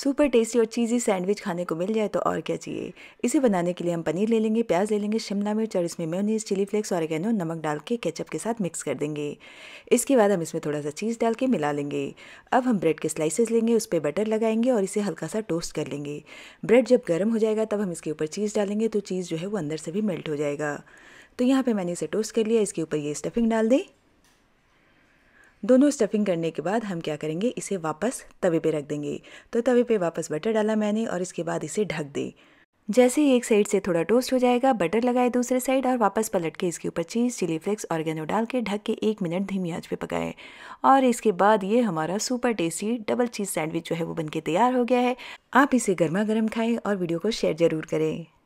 super tasty और चीज़ी sandwich खाने को मिल जाए तो और क्या चाहिए इसे बनाने के लिए हम पनीर ले लेंगे प्याज ले लेंगे शिमला मिर्च और इसमें मेयोनीज चिली फ्लेक्स और कैनो नमक डाल के केचप के साथ मिक्स कर देंगे इसके बाद हम इसमें थोड़ा सा चीज़ डाल के मिला लेंगे अब हम ब्रेड के स्लाइसेस लेंगे उस पर बटर लगाएंगे और इसे हल्का सा टोस्ट कर लेंगे ब्रेड जब गर्म हो जाएगा तब हम इसके ऊपर चीज़ डालेंगे तो चीज़ जो है वो अंदर से भी मेल्ट हो जाएगा तो यहाँ पर मैंने इसे टोस्ट कर लिया इसके ऊपर ये स्टफिंग डाल दें दोनों स्टफिंग करने के बाद हम क्या करेंगे इसे वापस तवे पे रख देंगे तो तवे पे वापस बटर डाला मैंने और इसके बाद इसे ढक दे जैसे ही एक साइड से थोड़ा टोस्ट हो जाएगा बटर लगाए दूसरे साइड और वापस पलट के इसके ऊपर चीज़ चिली फ्लेक्स ऑर्गेनो डाल के ढक के एक मिनट धीमी आंच पे पकाए और इसके बाद ये हमारा super tasty double cheese sandwich जो है वो बनके तैयार हो गया है आप इसे गर्मा गर्म खाएं और वीडियो को शेयर ज़रूर करें